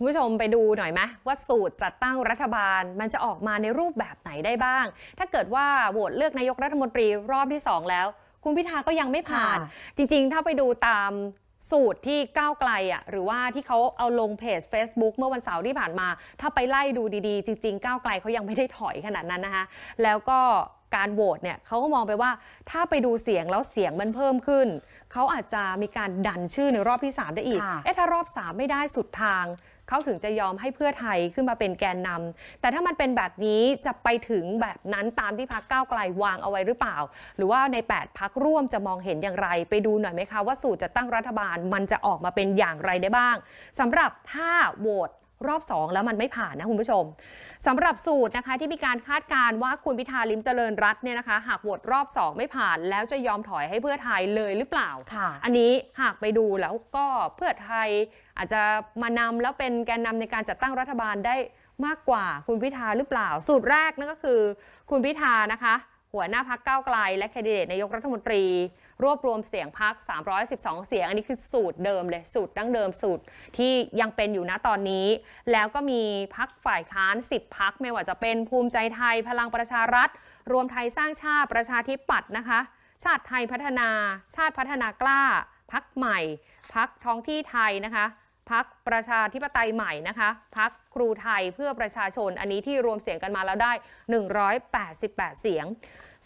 คุณผู้ชมไปดูหน่อยไหมว่าสูตรจัดตั้งรัฐบาลมันจะออกมาในรูปแบบไหนได้บ้าง ถ้าเกิดว่าโหวตเลือกนายกรัฐมนตรีรอบที่ 2 แล้ว คุณพิธาก็ยังไม่ผ่าน จริง ๆ ถ้าไปดูตามสูตรที่ก้าวไกลอ่ะหรือว่าที่เขาเอาลงเพจ Facebook เมื่อวันเสาร์ที่ผ่านมา ถ้าไปไล่ดูดี ๆ จริง ๆ ก้าวไกลเขายังไม่ได้ถอยขนาดนั้นนะคะแล้วก็การโหวตเนี่ยเขาก็มองไปว่าถ้าไปดูเสียงแล้วเสียงมันเพิ่มขึ้นเขาอาจจะมีการดันชื่อในรอบที่ 3 ได้อีก เอ๊ะถ้ารอบ3ไม่ได้สุดทาง เขาถึงจะยอมให้เพื่อไทยขึ้นมาเป็นแกนนำ แต่ถ้ามันเป็นแบบนี้จะไปถึงแบบนั้นตามที่พักเก้าไกลวางเอาไว้หรือเปล่า หรือว่าใน 8พักร่วมจะมองเห็นอย่างไร ไปดูหน่อยไหมคะว่าสูตรจะตั้งรัฐบาลมันจะออกมาเป็นอย่างไรได้บ้าง สำหรับถ้าโหวตรอบ2แล้วมันไม่ผ่านนะ คุณผู้ชม สำหรับสูตรนะคะที่มีการคาดการว่าคุณพิธาลิมเจริญรัตเนี่ยนะคะ หากโหวตรอบ2ไม่ผ่านแล้วจะยอมถอยให้เพื่อไทยเลยหรือเปล่า อันนี้หากไปดูแล้วก็เพื่อไทยอาจจะมานำแล้วเป็นแกนนำในการจัดตั้งรัฐบาลได้มากกว่าคุณพิธาหรือเปล่า สูตรแรกนั่นก็คือคุณพิธานะคะหัวหน้าพักเก้าไกล และแคนดิเดตนายกรัฐมนตรี รวบรวมเสียงพัก 312 เสียง อันนี้คือสูตรเดิมเลย สูตรดั้งเดิมสูตรที่ยังเป็นอยู่นะตอนนี้ แล้วก็มีพักฝ่ายค้าน 10พักไม่ว่าจะเป็นภูมิใจไทยพลังประชารัฐ รวมไทยสร้างชาติประชาธิปัตย์นะคะ ชาติไทยพัฒนา ชาติพัฒนากล้าพักใหม่ พักท้องที่ไทยนะคะพักประชาธิปไตยใหม่นะคะ พักครูไทยเพื่อประชาชนอันนี้ที่รวมเสียงกันมาแล้วได้ 188 เสียง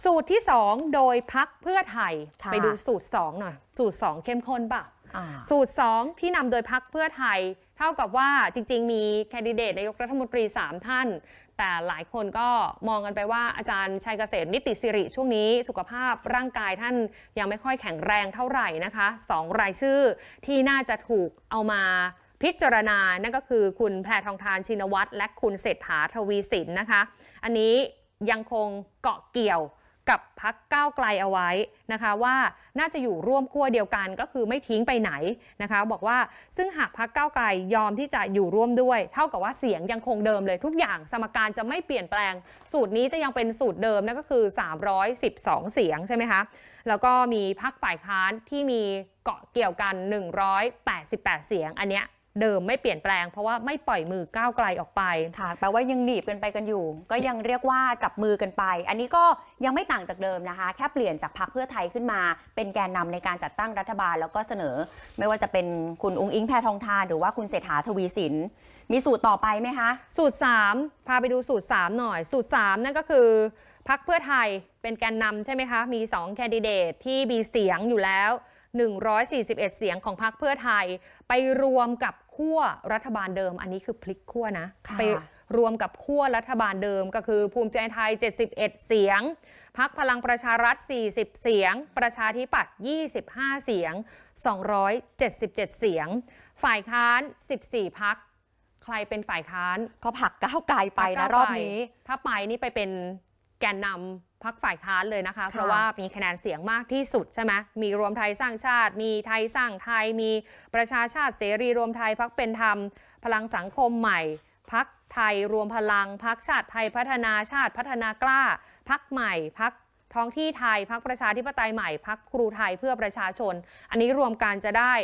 สูตรที่ 2 โดยพักเพื่อไทย ไปดูสูตร2หน่อย สูตร 2 เข้มข้นป่ะ สูตร 2 ที่นำโดยพักเพื่อไทยท่ากับว่าจริงๆมีแคนดิเดตนายกรัฐมนตรี 3 ท่าน แต่หลายคนก็มองกันไปว่าอาจารย์ชัยเกษมรนิติสิริช่วงนี้สุขภาพร่างกายท่านยังไม่ค่อยแข็งแรงเท่าไหร่นะคะ2รายชื่อที่น่าจะถูกเอามาพิจารณา นั่นก็คือคุณแพรทองทานชินวัตรและคุณเศรษฐาทวีสินนะคะอันนี้ยังคงเกาะเกี่ยวกับพักก้าวไกลเอาไว้นะคะว่าน่าจะอยู่ร่วมขั้วเดียวกันก็คือไม่ทิ้งไปไหนนะคะ บอกว่าซึ่งหากพักก้าวไกลยอมที่จะอยู่ร่วมด้วย เท่ากับว่าเสียงยังคงเดิมเลยทุกอย่าง สมการจะไม่เปลี่ยนแปลง สูตรนี้จะยังเป็นสูตรเดิมนั่นก็คือ 312 เสียงใช่ไหมคะแล้วก็มีพักฝ่ายค้านที่มีเกาะเกี่ยวกัน 188เสียงอันเนี้ยเดิมไม่เปลี่ยนแปลงเพราะว่าไม่ปล่อยมือก้าวไกลออกไปค่ะแปลว่ายังหนีบกันไปกันอยู่ ก็ยังเรียกว่าจับมือกันไป อันนี้ก็ยังไม่ต่างจากเดิมนะคะแค่เปลี่ยนจากพรรคเพื่อไทยขึ้นมา เป็นแกนนำในการจัดตั้งรัฐบาลแล้วก็เสนอ ไม่ว่าจะเป็นคุณองค์อิงแพทองทานหรือว่าคุณเศรษฐาทวีสินมีสูตรต่อไปไหมคะสูตร 3พาไปดูสูตร 3 หน่อย สูตร 3 นั่นก็คือพรรคเพื่อไทยเป็นแกนนำใช่ไหมคะ มี2แคนดิเดตที่มีเสียงอยู่แล้ว 141 เสียงของพรรคเพื่อไทยไปรวมกับขั้วรัฐบาลเดิมอันนี้คือพลิกขั้วนะะไปรวมกับขั้วรัฐบาลเดิม ก็คือภูมิใจไทย 71 เสียงพักพลังประชารัฐ 40 เสียง ประชาธิปัตย์25เสียง277 เสียง ฝ่ายค้าน 14พักใครเป็นฝ่ายค้านก็ผักก้าวไกลไปนะรอบนี้ถ้าไปนี่ไปเป็นแกนนำพักฝ่ายค้านเลยนะคะ เพราะว่ามีคะแนนเสียงมากที่สุดใช่ไหมมีรวมไทยสร้างชาติ มีไทยสร้างไทยมีประชาชาติเสรีรวมไทยพักเป็นธรรม พลังสังคมใหม่ พักไทยรวมพลัง พักชาติไทยพัฒนาชาติพัฒนากล้าพักใหม่พักท้องที่ไทย พักประชาธิปไตยใหม่พักครูไทยเพื่อประชาชน อันนี้รวมกันจะได้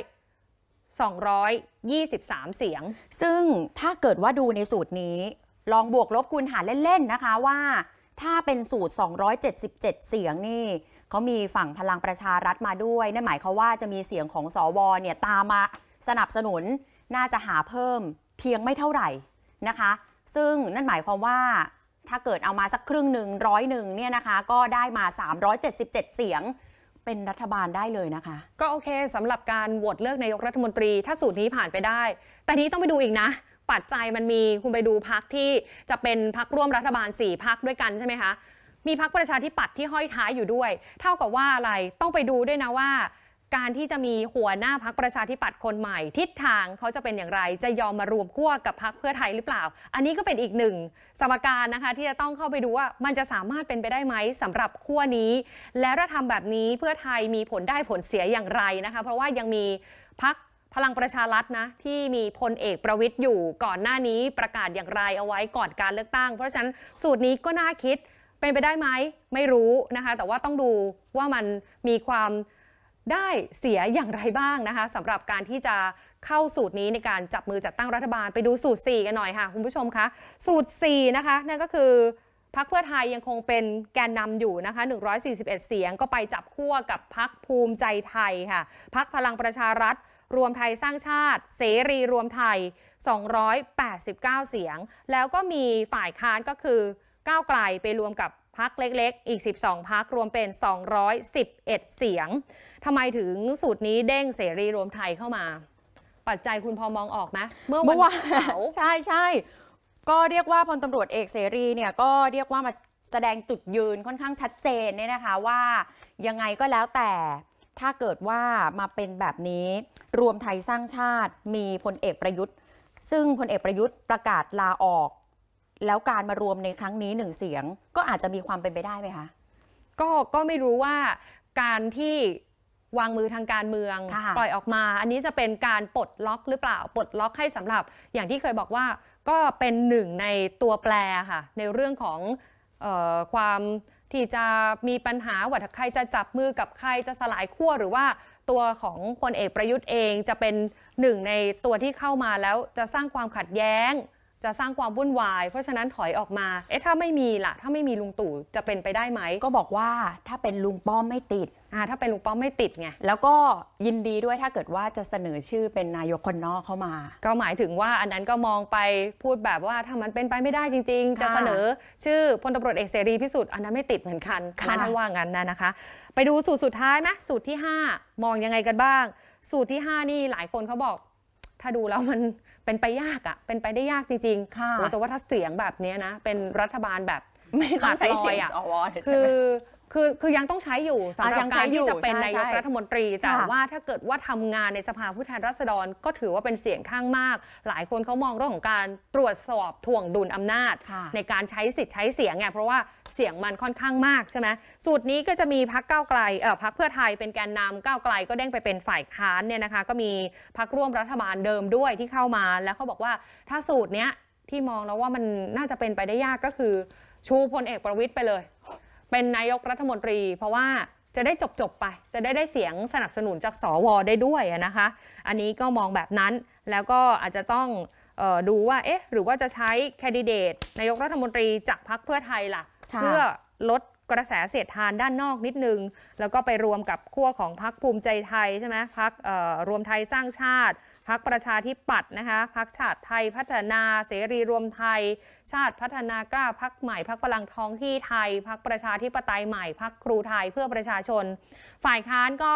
223 เสียง ซึ่งถ้าเกิดว่าดูในสูตรนี้ ลองบวกลบคูณหารเล่นๆนะคะว่าถ้าเป็นสูตร 277 เสียงนี่ เขามีฝั่งพลังประชารัฐมาด้วย นั่นหมายเขาว่าจะมีเสียงของสอวเนี่ย ตามมาสนับสนุน น่าจะหาเพิ่มเพียงไม่เท่าไหร่นะคะ ซึ่งนั่นหมายความว่าถ้าเกิดเอามาสักครึ่งหนึ่งร้อยหนึ่งเนี่ยนะคะ ก็ได้มา 377 เสียงเป็นรัฐบาลได้เลยนะคะ ก็โอเคสำหรับการโหวตเลือกนายกรัฐมนตรีถ้าสูตรนี้ผ่านไปได้ แต่นี้ต้องไปดูอีกนะปัจจัยมันมีคุณไปดูพักที่จะเป็นพักร่วมรัฐบาล 4พักด้วยกันใช่ไหมคะมีพักประชาธิปัตย์ที่ห้อยท้ายอยู่ด้วย เท่ากับว่าอะไรต้องไปดูด้วยนะว่า การที่จะมีหัวหน้าพักประชาธิปัตย์คนใหม่ทิศทางเขาจะเป็นอย่างไร จะยอมมารวมขั้วกับพักเพื่อไทยหรือเปล่า อันนี้ก็เป็นอีกหนึ่งสมการนะคะที่จะต้องเข้าไปดูว่ามันจะสามารถเป็นไปได้ไหมสำหรับขั้วนี้ และถ้าทำแบบนี้เพื่อไทยมีผลได้ผลเสียอย่างไรนะคะ เพราะว่ายังมีพักพลังประชารัฐนะที่มีพลเอกประวิทย์อยู่ก่อนหน้านี้ประกาศอย่างไรเอาไว้ก่อนการเลือกตั้งเพราะฉะนั้นสูตรนี้ก็น่าคิดเป็นไปได้ไหมไม่รู้นะคะแต่ว่าต้องดูว่ามันมีความได้เสียอย่างไรบ้างนะคะสำหรับการที่จะเข้าสูตรนี้ในการจับมือจัดตั้งรัฐบาล ไปดูสูตร 4 กันหน่อยค่ะคุณผู้ชมคะ สูตร4นะคะนั่นก็คือพักเพื่อไทยยังคงเป็นแกนนำอยู่นะคะ141 เสียง ก็ไปจับคู่กับพักภูมิใจไทยค่ะพักพลังประชารัฐรวมไทยสร้างชาติเสรีรวมไทย 289 เสียง แล้วก็มีฝ่ายค้านก็คือก้าวไกลไปรวมกับพักเล็กๆ อีก 12 พักรวมเป็น 211 เสียงทำไมถึงสูตรนี้เด้งเสรีรวมไทยเข้ามา ปัจจัยคุณพอมองออกไหมเมื่อวันเสาร์ใช่ใช่ก็เรียกว่าพลตำรวจเอกเสรีเนี่ยก็เรียกว่ามาแสดงจุดยืนค่อนข้างชัดเจนเนี่ยนะคะว่ายังไงก็แล้วแต่ถ้าเกิดว่ามาเป็นแบบนี้รวมไทยสร้างชาติมีพลเอกประยุทธ์ ซึ่งพลเอกประยุทธ์ประกาศลาออก แล้วการมารวมในครั้งนี้หนึ่งเสียง ก็อาจจะมีความเป็นไปได้ไหมคะ ก็ก็ไม่รู้ว่าการที่วางมือทางการเมืองปล่อยออกมาอันนี้จะเป็นการปลดล็อกหรือเปล่าปลดล็อกให้สำหรับ อย่างที่เคยบอกว่าก็เป็นหนึ่งในตัวแปรค่ะในเรื่องของออความที่จะมีปัญหาว่าใครจะจับมือกับใครจะสลายขั้วหรือว่าตัวของพลเอกประยุทธ์เองจะเป็นหนึ่งในตัวที่เข้ามาแล้วจะสร้างความขัดแย้งจะสร้างความวุ่นวายเพราะฉะนั้นถอยออกมาเอ๊ะถ้าไม่มีล่ะ ถ้าไม่มีลุงตู่จะเป็นไปได้ไหมก็บอกว่าถ้าเป็นลุงป้อมไม่ติดอ่าถ้าเป็นลุงป้อมไม่ติดไงแล้วก็ยินดีด้วยถ้าเกิดว่าจะเสนอชื่อเป็นนายกคนนอกเข้ามา ก็หมายถึงว่าอันนั้นก็มองไปพูดแบบว่าถ้ามันเป็นไปไม่ได้จริง ๆ จะเสนอชื่อพลตารวจเอกเสรีพิสุทธิ์อันนั้นไม่ติดเหมือนกันค่ะท่นว่างั้นนะนะคะ ไปดูสูตรสุดท้ายไหมสูตรที่ 5 มองยังไงกันบ้าง สูตรที่ 5 นี่หลายคนเขาบอกถ้าดูแล้วมันเป็นไปยากอะเป็นไปได้ยากจริง ๆ ค่ะแต่ว่าถ้าเสียงแบบนี้นะ เป็นรัฐบาลแบบไม่ขาดลอยอะคือคือคือยังต้องใช้อยู่สำหรับการที่จะเป็นนายกรัฐมนตรี แต่ว่าถ้าเกิดว่าทำงานในสภาผู้แทนราษฎรก็ถือว่าเป็นเสียงข้างมาก หลายคนเขามองเรื่องของการตรวจสอบทวงดุลอำนาจ ในการใช้สิทธิ์ใช้เสียงไงเพราะว่าเสียงมันค่อนข้างมากใช่ไหมสูตรนี้ก็จะมีพักเก้าไกล เอ่อพักเพื่อไทยเป็นแกนนำก้าวไกลก็เด้งไปเป็นฝ่ายค้านเนี่ยนะคะ ก็มีพักร่วมรัฐบาลเดิมด้วยที่เข้ามา แล้วเขาบอกว่าถ้าสูตรเนี้ยที่มองแล้วว่ามันน่าจะเป็นไปได้ยากก็คือชูพลเอกประวิตยไปเลยเป็นนายกรัฐมนตรีเพราะว่าจะได้จบจบไป จะได้ได้เสียงสนับสนุนจากสวได้ด้วยนะคะ อันนี้ก็มองแบบนั้นแล้วก็อาจจะต้องออดูว่าเอ๊ะหรือว่าจะใช้แคนดิเดตนายกรัฐมนตรีจากพรรคเพื่อไทยล่ะ เพื่อลดกระแสเสียดทานด้านนอกนิดนึง แล้วก็ไปรวมกับขั้วของพักภูมิใจไทยใช่ไหมพักรวมไทยสร้างชาติพักประชาธิปัตย์นะคะพักชาติไทยพัฒนาเสรีรวมไทย ชาติพัฒนากล้าพักใหม่พักพลังท้องที่ไทยพักประชาธิปไตยใหม่พักคครูไทยเพื่อประชาชน ฝ่ายค้านก็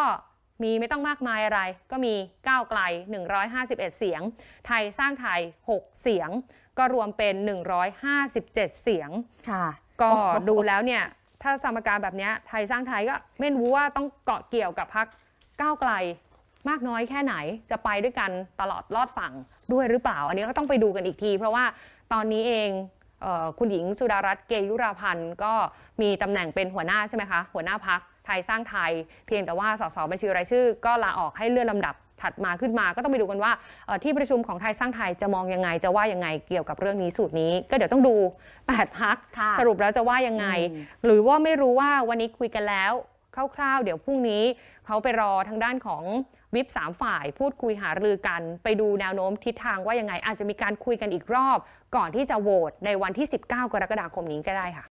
มีไม่ต้องมากมายอะไร ก็มีก้าวไกล151 เสียง ไทยสร้างไทย6 เสียงก็รวมเป็น 157 เสียงค่ะ ก็ดูแล้วเนี่ยถ้าสมการแบบนี้ไทยสร้างไทยก็ไม่รู้ว่าต้องเกาะเกี่ยวกับพักก้าวไกลมากน้อยแค่ไหนจะไปด้วยกันตลอดรอดฝั่งด้วยหรือเปล่า อันนี้ก็ต้องไปดูกันอีกที เพราะว่าตอนนี้เองคุณหญิงสุดารัตน์เกยุราพันธ์ก็มีตำแหน่งเป็นหัวหน้าใช่ไหมคะหัวหน้าพักไทยสร้างไทย เพียงแต่ว่าสสบัญชีรายชื่อ ก็ลาออกให้เลื่อนลำดับถัดมาขึ้นมาก็ต้องไปดูกันว่าที่ประชุมของไทยสร้างไทยจะมองยังไง จะว่ายังไงเกี่ยวกับเรื่องนี้สูตรนี้ ก็เดี๋ยวต้องดู8พักสรุปแล้วจะว่ายังไง หรือว่าไม่รู้ว่าวันนี้คุยกันแล้วคร่าวๆเดี๋ยวพรุ่งนี้เขาไปรอทางด้านของวิบสามฝ่ายพูดคุยหารือกัน ไปดูแนวโน้มทิศทางว่ายังไงอาจจะมีการคุยกันอีกรอบ ก่อนที่จะโหวตในวันที่ 19 กรกฎาคมนี้ก็ได้ค่ะ